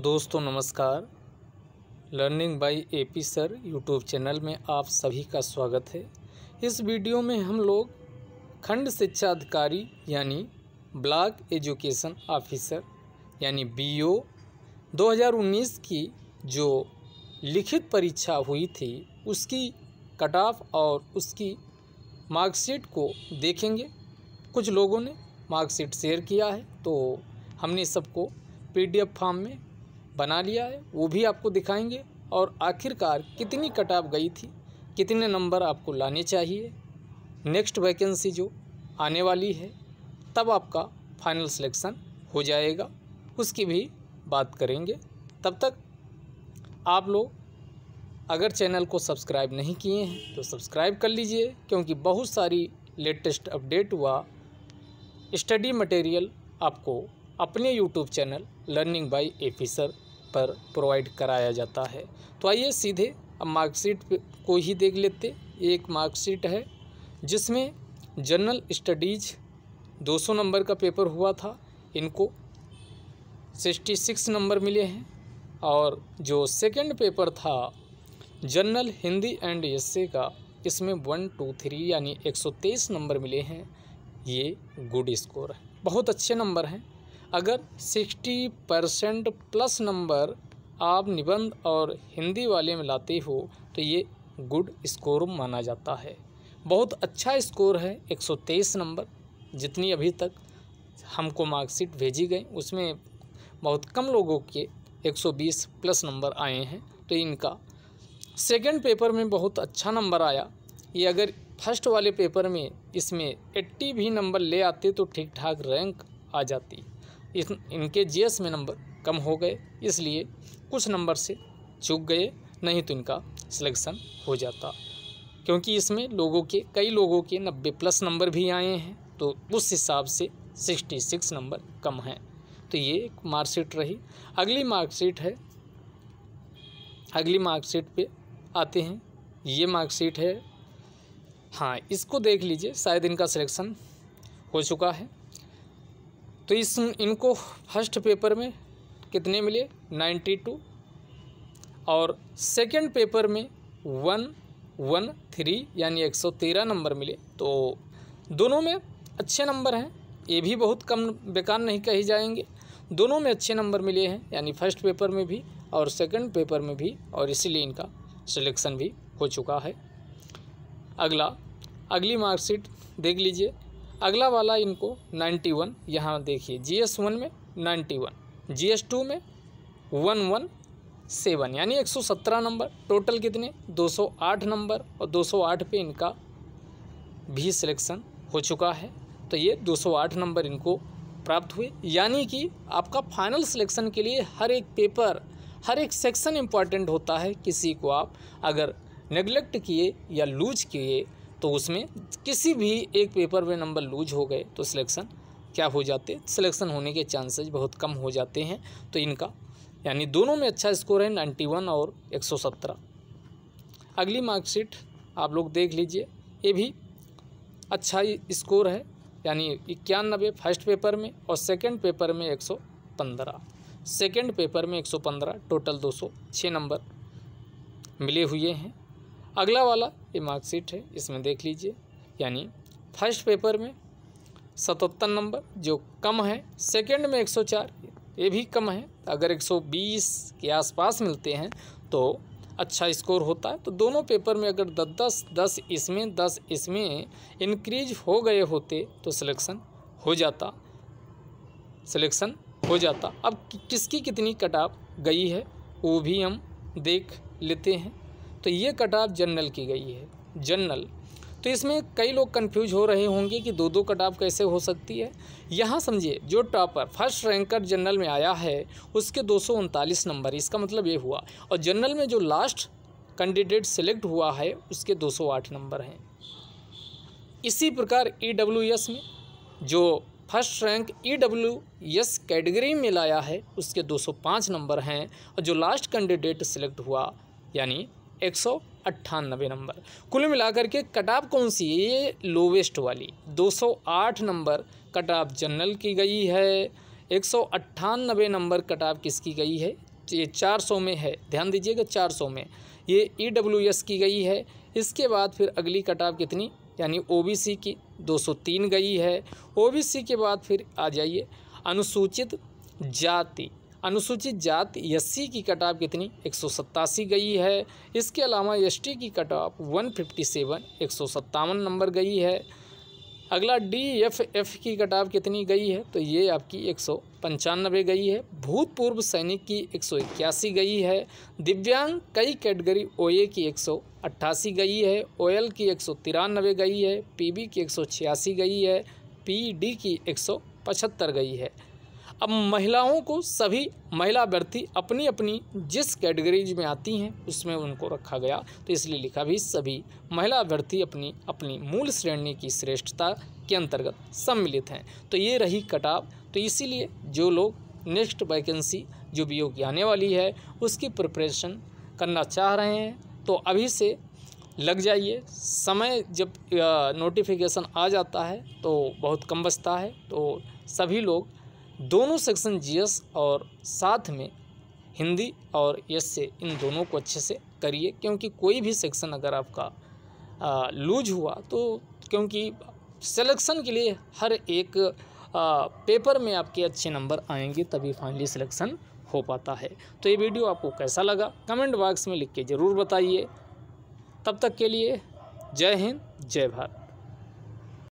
दोस्तों नमस्कार learning by AP sir YouTube channel में आप सभी का स्वागत है इस वीडियो में हम लोग खंड शिक्षा अधिकारी यानी ब्लॉक एजुकेशन ऑफिसर यानी बीओ 2019 की जो लिखित परीक्षा हुई थी उसकी कट ऑफ और उसकी मार्कशीट को देखेंगे कुछ लोगों ने मार्कशीट शेयर किया है तो हमने सबको पीडीएफ फॉर्म में बना लिया है वो भी आपको दिखाएंगे और आखिरकार कितनी कट ऑफ गई थी कितने नंबर आपको लाने चाहिए नेक्स्ट वैकेंसी जो आने वाली है तब आपका फाइनल सिलेक्शन हो जाएगा उसकी भी बात करेंगे तब तक आप लोग अगर चैनल को सब्सक्राइब नहीं किए हैं तो सब्सक्राइब कर लीजिए क्योंकि बहुत सारी लेटेस्ट अपडेट हुआ स्टडी मटेरियल आपको अपने YouTube channel learning by A sir पर प्रोवाइड कराया जाता है तो आइए सीधे अब मार्कशीट को ही देख लेते एक मार्कशीट है जिसमें जनरल स्टडीज़ 200 नंबर का पेपर हुआ था इनको 66 नंबर मिले हैं और जो सेकंड पेपर था जनरल हिंदी एंड एस्से का इसमें वन टू थ्री यानी 123 नंबर मिले हैं ये गुड स्कोर है बहुत अच्छे नंबर हैं अगर सिक्सटी परसेंट प्लस नंबर आप निबंध और हिंदी वाले में लाते हो तो ये गुड स्कोर माना जाता है बहुत अच्छा स्कोर है 123 नंबर जितनी अभी तक हमको मार्कशीट भेजी गई उसमें बहुत कम लोगों के 120 प्लस नंबर आए हैं तो इनका सेकंड पेपर में बहुत अच्छा नंबर आया ये अगर फर्स्ट वाले पेपर में इसमें 80 भी नंबर ले आते तो ठीक ठाक रैंक आ जाती इस इनके जीएस में नंबर कम हो गए इसलिए कुछ नंबर से चूक गए नहीं तो इनका सिलेक्शन हो जाता क्योंकि इसमें लोगों के कई लोगों के नब्बे प्लस नंबर भी आए हैं तो उस हिसाब से सिक्सटी सिक्स नंबर कम हैं तो ये एक मार्कशीट रही अगली मार्कशीट है अगली मार्कशीट पे आते हैं ये मार्कशीट है हाँ इसको देख लीजिए शायद इनका सिलेक्शन हो चुका है तो इस इनको फर्स्ट पेपर में कितने मिले नाइन्टी टू और सेकंड पेपर में वन वन थ्री यानी एक सौ तेरह नंबर मिले तो दोनों में अच्छे नंबर हैं ये भी बहुत कम बेकार नहीं कही जाएंगे दोनों में अच्छे नंबर मिले हैं यानी फर्स्ट पेपर में भी और सेकंड पेपर में भी और इसीलिए इनका सिलेक्शन भी हो चुका है अगला अगली मार्कशीट देख लीजिए अगला वाला इनको नाइन्टी वन यहाँ देखिए जी एस वन में ninety one G S two में वन वन सेवन यानी एक सौ सत्रह नंबर टोटल कितने दो सौ आठ नंबर और दो सौ आठ पे इनका भी सिलेक्शन हो चुका है तो ये दो सौ आठ नंबर इनको प्राप्त हुए यानी कि आपका फाइनल सिलेक्शन के लिए हर एक पेपर हर एक सेक्शन इम्पॉर्टेंट होता है किसी को आप अगर नेग्लेक्ट किए या लूज किए तो उसमें किसी भी एक पेपर में नंबर लूज हो गए तो सिलेक्शन क्या हो जाते सिलेक्शन होने के चांसेस बहुत कम हो जाते हैं तो इनका यानी दोनों में अच्छा स्कोर है नाइन्टी वन और एक सौ सत्रह अगली मार्कशीट आप लोग देख लीजिए ये भी अच्छा स्कोर है यानी इक्यानबे फर्स्ट पेपर में और सेकंड पेपर में एक सौ पंद्रह सेकेंड पेपर में 115 टोटल 206 नंबर मिले हुए हैं अगला वाला ये मार्कशीट है इसमें देख लीजिए यानी फर्स्ट पेपर में सतहत्तर नंबर जो कम है सेकंड में 104 ये भी कम है अगर 120 के आसपास मिलते हैं तो अच्छा स्कोर होता है तो दोनों पेपर में अगर दस दस दस इसमें दस इसमें इनक्रीज हो गए होते तो सिलेक्शन हो जाता सिलेक्शन हो जाता अब किसकी कितनी कटाव गई है वो भी हम देख लेते हैं तो ये कट ऑफ जनरल की गई है जनरल तो इसमें कई लोग कन्फ्यूज हो रहे होंगे कि दो दो कट ऑफ कैसे हो सकती है यहाँ समझिए जो टॉपर फर्स्ट रैंकर जनरल में आया है उसके दो नंबर इसका मतलब ये हुआ और जनरल में जो लास्ट कैंडिडेट सेलेक्ट हुआ है उसके 208 नंबर हैं इसी प्रकार ई e में जो first rank E W S category में लाया है उसके 205 नंबर हैं और जो लास्ट कैंडिडेट सेलेक्ट हुआ यानी एक सौ अट्ठानबे नंबर कुल मिलाकर के कटाप कौन सी है ये लोवेस्ट वाली 208 नंबर कटाप जनरल की गई है एक सौ अट्ठानबे नंबर कटाप किसकी गई है ये चार सौ में है ध्यान दीजिएगा चार सौ में ये ई डब्ल्यू एस की गई है इसके बाद फिर अगली कटाप कितनी यानी ओ बी सी की दो सौ तीन गई है ओ बी सी के बाद फिर आ जाइए अनुसूचित जाति अनुसूचित जात एस की कट ऑफ कितनी एक गई है इसके अलावा एस की cut off one fifty seven एक नंबर गई है अगला डी एफ एफ की कट ऑफ कितनी गई है तो ये आपकी एक सौ पंचानबे गई है भूतपूर्व सैनिक की एक सौ इक्यासी गई है दिव्यांग कई कैटेगरी ओ ए की एक सौ अट्ठासी गई है ओ एल की एक सौ तिरानबे गई है पी बी की एक सौ छियासी गई है पी डी की एक सौ पचहत्तर गई है अब महिलाओं को सभी महिला अभ्यर्थी अपनी अपनी जिस कैटेगरीज में आती हैं उसमें उनको रखा गया तो इसलिए लिखा भी सभी महिला अभ्यर्थी अपनी अपनी मूल श्रेणी की श्रेष्ठता के अंतर्गत सम्मिलित हैं तो ये रही कटाव तो इसीलिए जो लोग नेक्स्ट वैकेंसी जो भी योगी आने वाली है उसकी प्रिपरेशन करना चाह रहे हैं तो अभी से लग जाइए समय जब नोटिफिकेशन आ जाता है तो बहुत कम बचता है तो सभी लोग दोनों सेक्शन जीएस और साथ में हिंदी और यस से इन दोनों को अच्छे से करिए क्योंकि कोई भी सेक्शन अगर आपका आ, लूज हुआ तो क्योंकि सिलेक्शन के लिए हर एक आ, पेपर में आपके अच्छे नंबर आएंगे तभी फाइनली सिलेक्शन हो पाता है तो ये वीडियो आपको कैसा लगा कमेंट बॉक्स में लिख के ज़रूर बताइए तब तक के लिए जय हिंद जय भारत